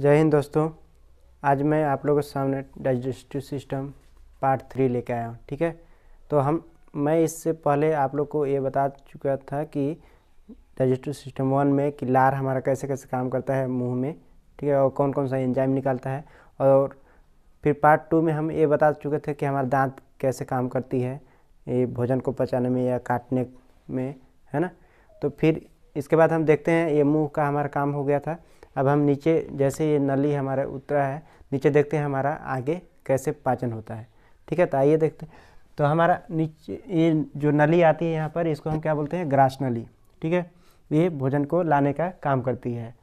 जय हिंद दोस्तों आज मैं आप लोगों के सामने डाइजेस्टिव सिस्टम पार्ट थ्री लेके आया हूँ ठीक है तो हम मैं इससे पहले आप लोग को ये बता चुका था कि डाइजेस्टिव सिस्टम वन में कि लार हमारा कैसे कैसे काम करता है मुंह में ठीक है और कौन कौन सा एंजाइम निकालता है और फिर पार्ट टू में हम ये बता चुके थे कि हमारा दांत कैसे काम करती है ये भोजन को पचाने में या काटने में है ना तो फिर इसके बाद हम देखते हैं ये मुँह का हमारा काम हो गया था अब हम नीचे जैसे ये नली हमारा उतरा है नीचे देखते हैं हमारा आगे कैसे पाचन होता है ठीक है तो आइए देखते तो हमारा नीचे ये जो नली आती है यहाँ पर इसको हम क्या बोलते हैं ग्रास नली ठीक है ये भोजन को लाने का काम करती है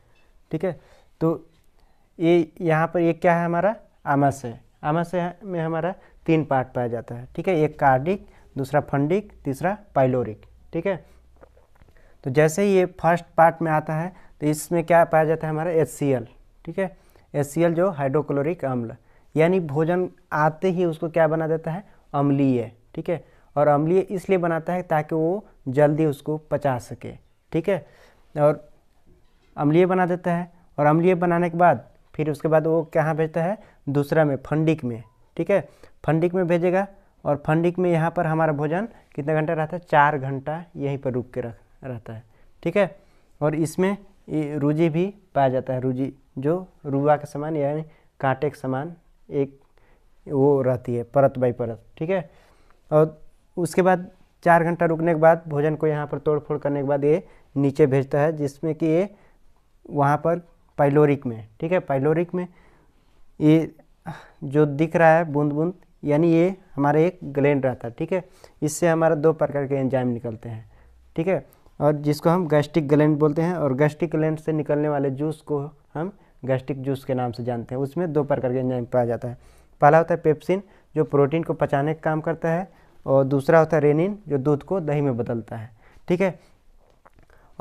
ठीक है तो ये यहाँ पर ये क्या है हमारा आमाशय आमाशय में हमारा तीन पार्ट पाया जाता है ठीक है एक कार्डिक दूसरा फंडिक तीसरा पाइलोरिक ठीक है तो जैसे ही ये फर्स्ट पार्ट में आता है तो इसमें क्या पाया जाता है हमारा एच ठीक है एच जो हाइड्रोक्लोरिक अम्ल यानी भोजन आते ही उसको क्या बना देता है अम्लीय ठीक है और अम्लीय इसलिए बनाता है ताकि वो जल्दी उसको पचा सके ठीक है और अम्लीय बना देता है और अम्लीय बनाने के बाद फिर उसके बाद वो कहाँ भेजता है दूसरा में फंडिक में ठीक है फंडिक में भेजेगा और फंडिक में यहाँ पर हमारा भोजन कितना घंटा रहता है चार घंटा यहीं पर रुक के रख रहता है ठीक है और इसमें ये रूजी भी पाया जाता है रूजी जो रुआ के समान यानी कांटे के समान एक वो रहती है परत बाई परत ठीक है और उसके बाद चार घंटा रुकने के बाद भोजन को यहाँ पर तोड़ फोड़ करने के बाद ये नीचे भेजता है जिसमें कि ये वहाँ पर पाइलोरिक में ठीक है पाइलोरिक में ये जो दिख रहा है बूंद बूंद यानी ये हमारा एक ग्लैंड रहता है ठीक है इससे हमारा दो प्रकार के एंजाइम निकलते हैं ठीक है और जिसको हम गैस्ट्रिक ग्लैंड बोलते हैं और गैस्ट्रिक ग्लैंड से निकलने वाले जूस को हम गैस्ट्रिक जूस के नाम से जानते हैं उसमें दो प्रकार के एंजाइम पाया जाता है पहला होता है पेप्सिन जो प्रोटीन को पचाने का काम करता है और दूसरा होता है रेनिन जो दूध को दही में बदलता है ठीक है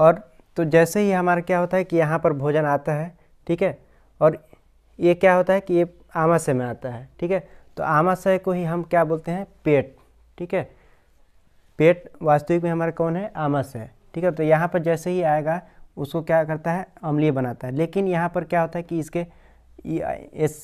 और तो जैसे ही हमारा क्या होता है कि यहाँ पर भोजन आता है ठीक है और ये क्या होता है कि ये आमाशय में आता है ठीक है तो आमाशय को ही हम क्या बोलते हैं पेट ठीक है पेट वास्तविक में हमारा कौन है आमाशय ठीक है तो यहाँ पर जैसे ही आएगा उसको क्या करता है अम्लीय बनाता है लेकिन यहाँ पर क्या होता है कि इसके एस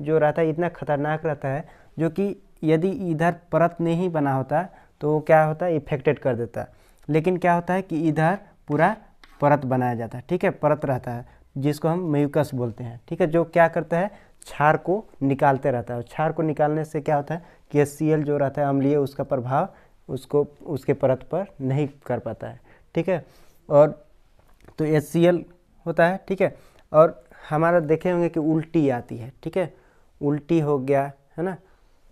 जो रहता है इतना खतरनाक रहता है जो कि यदि इधर परत नहीं बना होता तो क्या होता है इफेक्टेड कर देता है लेकिन क्या होता है कि इधर पूरा परत बनाया जाता है ठीक है परत रहता है जिसको हम म्यूकस बोलते हैं ठीक है जो क्या करता है छार को निकालते रहता है छार को निकालने से क्या होता है कि एस जो रहता है अम्लीय उसका प्रभाव उसको उसके परत पर नहीं कर पाता है ठीक है और तो एस होता है ठीक है और हमारा देखे होंगे कि उल्टी आती है ठीक है उल्टी हो गया है ना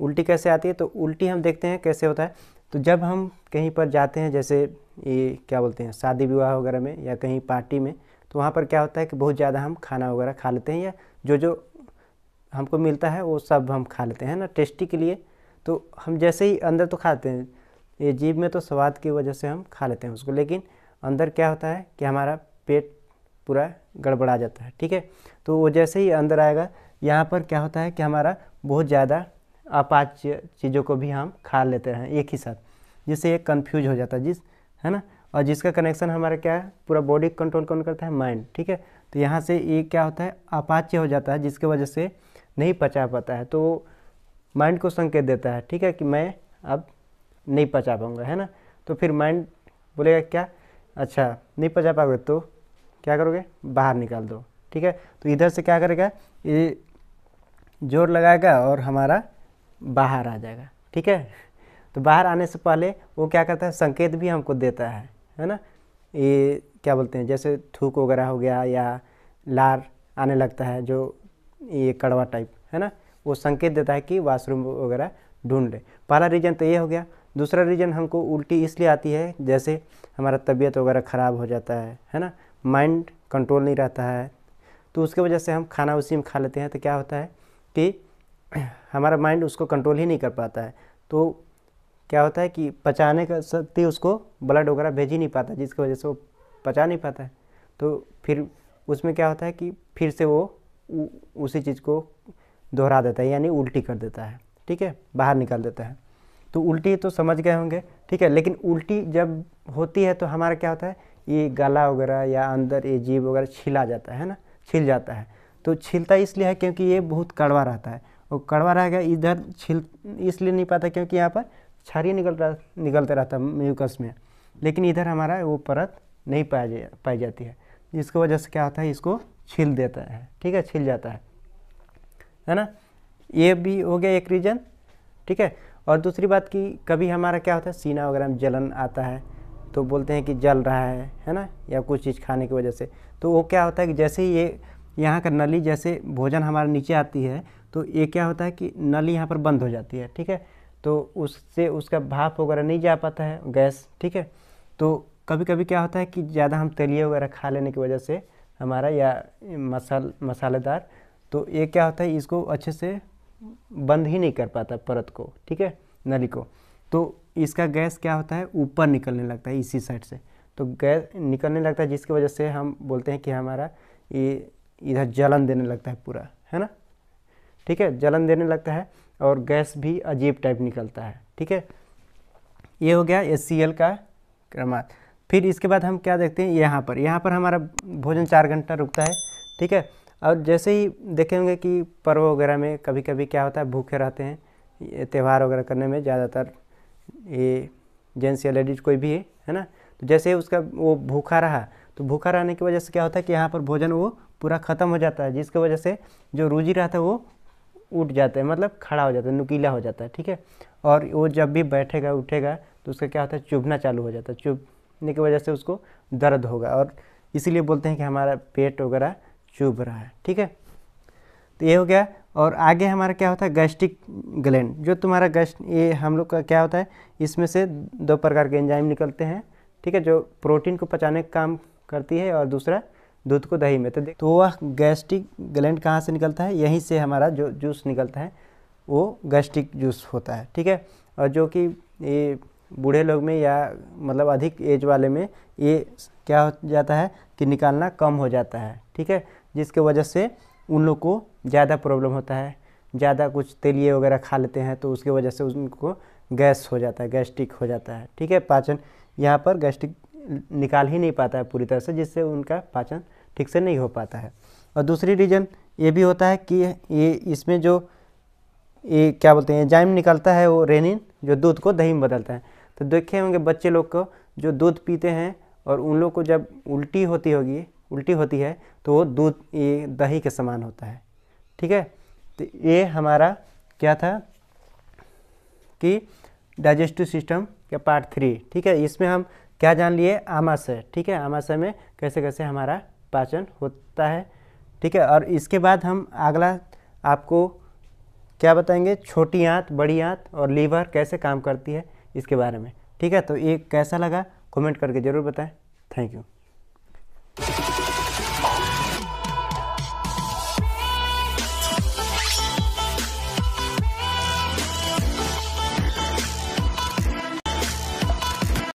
उल्टी कैसे आती है तो उल्टी हम देखते हैं कैसे होता है तो जब हम कहीं पर जाते हैं जैसे ये क्या बोलते हैं शादी विवाह वगैरह में या कहीं पार्टी में तो वहाँ पर क्या होता है कि बहुत ज़्यादा हम खाना वगैरह खा लेते हैं या जो जो हमको मिलता है वो सब हम खा लेते हैं ना टेस्टी के लिए तो हम जैसे ही अंदर तो खाते हैं ये जीभ में तो स्वाद की वजह से हम खा लेते हैं उसको लेकिन अंदर क्या होता है कि हमारा पेट पूरा गड़बड़ा जाता है ठीक है तो वो जैसे ही अंदर आएगा यहाँ पर क्या होता है कि हमारा बहुत ज़्यादा अपाच्य चीज़ों को भी हम खा लेते हैं एक ही साथ जिससे एक कन्फ्यूज हो जाता है जिस है ना और जिसका कनेक्शन हमारा क्या है पूरा बॉडी कंट्रोल कौन करता है माइंड ठीक है तो यहाँ से ये क्या होता है अपाच्य हो जाता है जिसके वजह से नहीं पचा पाता है तो माइंड को संकेत देता है ठीक है कि मैं अब नहीं पचा पाऊँगा है ना तो फिर माइंड बोलेगा क्या अच्छा नहीं पचा पाओगे तो क्या करोगे बाहर निकाल दो ठीक है तो इधर से क्या करेगा ये जोर लगाएगा और हमारा बाहर आ जाएगा ठीक है तो बाहर आने से पहले वो क्या करता है संकेत भी हमको देता है है ना ये क्या बोलते हैं जैसे थूक वगैरह हो गया या लार आने लगता है जो ये कड़वा टाइप है ना वो संकेत देता है कि वाशरूम वगैरह ढूंढ ले पहला रीज़न तो ये हो गया दूसरा रीज़न हमको उल्टी इसलिए आती है जैसे हमारा तबीयत वगैरह ख़राब हो जाता है है ना माइंड कंट्रोल नहीं रहता है तो उसके वजह से हम खाना उसी में खा लेते हैं तो क्या होता है कि हमारा माइंड उसको कंट्रोल ही नहीं कर पाता है तो क्या होता है कि पचाने का शक्ति उसको ब्लड वगैरह भेज ही नहीं पाता जिसकी वजह से वो पचा नहीं पाता है तो फिर उसमें क्या होता है कि फिर से वो उसी चीज़ को दोहरा देता है यानी उल्टी कर देता है ठीक है बाहर निकाल देता है तो उल्टी तो समझ गए होंगे ठीक है लेकिन उल्टी जब होती है तो हमारा क्या होता है ये गला वगैरह या अंदर ये जीव वगैरह छिला जाता है ना छिल जाता है तो छिलता इसलिए है क्योंकि ये बहुत कड़वा रहता है और कड़वा रहेगा इधर छिल इसलिए नहीं पाता क्योंकि यहाँ पर छारी निकल रहा निकलता रहता है म्यूकस में लेकिन इधर हमारा वो परत नहीं पाई जा पाई जाती है जिसकी वजह से क्या होता है इसको छिल देता है ठीक है छिल जाता है है ना ये भी हो गया एक रीज़न ठीक है और दूसरी बात कि कभी हमारा क्या होता है सीना वगैरह में जलन आता है तो बोलते हैं कि जल रहा है है ना या कुछ चीज़ खाने की वजह से तो वो क्या होता है कि जैसे ही ये यहाँ का नली जैसे भोजन हमारे नीचे आती है तो ये क्या होता है कि नली यहाँ पर बंद हो जाती है ठीक है तो उससे उसका भाप वगैरह नहीं जा पाता है गैस ठीक है तो कभी कभी क्या होता है कि ज़्यादा हम तेलिया वगैरह खा लेने की वजह से हमारा या मसाल मसालेदार तो ये क्या होता है इसको अच्छे से बंद ही नहीं कर पाता परत को ठीक है नली को तो इसका गैस क्या होता है ऊपर निकलने लगता है इसी साइड से तो गैस निकलने लगता है जिसकी वजह से हम बोलते हैं कि हमारा ये इधर जलन देने लगता है पूरा है ना ठीक है जलन देने लगता है और गैस भी अजीब टाइप निकलता है ठीक है ये हो गया एस का क्रमांक फिर इसके बाद हम क्या देखते हैं यहाँ पर यहाँ पर हमारा भोजन चार घंटा रुकता है ठीक है और जैसे ही देखेंगे होंगे कि पर्व वगैरह में कभी कभी क्या होता है भूखे रहते हैं त्यौहार वगैरह करने में ज़्यादातर ये जेंट्स या लेडीज कोई भी है है ना तो जैसे ही उसका वो भूखा रहा तो भूखा रहने की वजह से क्या होता है कि यहाँ पर भोजन वो पूरा ख़त्म हो जाता है जिसकी वजह से जो रूजी रहता है वो उठ जाता है मतलब खड़ा हो जाता है नुकीला हो जाता है ठीक है और वो जब भी बैठेगा उठेगा तो उसका क्या होता है चुभना चालू हो जाता है चुभने की वजह से उसको दर्द होगा और इसीलिए बोलते हैं कि हमारा पेट वगैरह चुभ रहा है ठीक है तो ये हो गया और आगे हमारा क्या होता है गैस्ट्रिक ग्लैंड जो तुम्हारा गैस्ट ये हम लोग का क्या होता है इसमें से दो प्रकार के एंजाइम निकलते हैं ठीक है जो प्रोटीन को पचाने का काम करती है और दूसरा दूध को दही में तो देख तो वह गैस्ट्रिक ग्लैंड कहाँ से निकलता है यहीं से हमारा जो जूस निकलता है वो गैस्ट्रिक जूस होता है ठीक है और जो कि ये बूढ़े लोग में या मतलब अधिक एज वाले में ये क्या हो जाता है कि निकालना कम हो जाता है ठीक है जिसके वजह से उन लोग को ज़्यादा प्रॉब्लम होता है ज़्यादा कुछ तेलिए वगैरह खा लेते हैं तो उसकी वजह से उनको गैस हो जाता है गैस्ट्रिक हो जाता है ठीक है पाचन यहाँ पर गैस्ट्रिक निकाल ही नहीं पाता है पूरी तरह से जिससे उनका पाचन ठीक से नहीं हो पाता है और दूसरी रीज़न ये भी होता है कि ये इसमें जो ये क्या बोलते हैं जाइम निकलता है वो रेनिन जो दूध को दही में बदलता है तो देखे होंगे बच्चे लोग को जो दूध पीते हैं और उन लोग को जब उल्टी होती होगी उल्टी होती है तो वो दूध ये दही के समान होता है ठीक है तो ये हमारा क्या था कि डाइजेस्टिव सिस्टम का पार्ट थ्री ठीक है इसमें हम क्या जान लिए आमाशय ठीक है आमाशय में कैसे कैसे हमारा पाचन होता है ठीक है और इसके बाद हम अगला आपको क्या बताएंगे छोटी आँत बड़ी आँत और लीवर कैसे काम करती है इसके बारे में ठीक है तो ये कैसा लगा कमेंट करके ज़रूर बताएं थैंक यू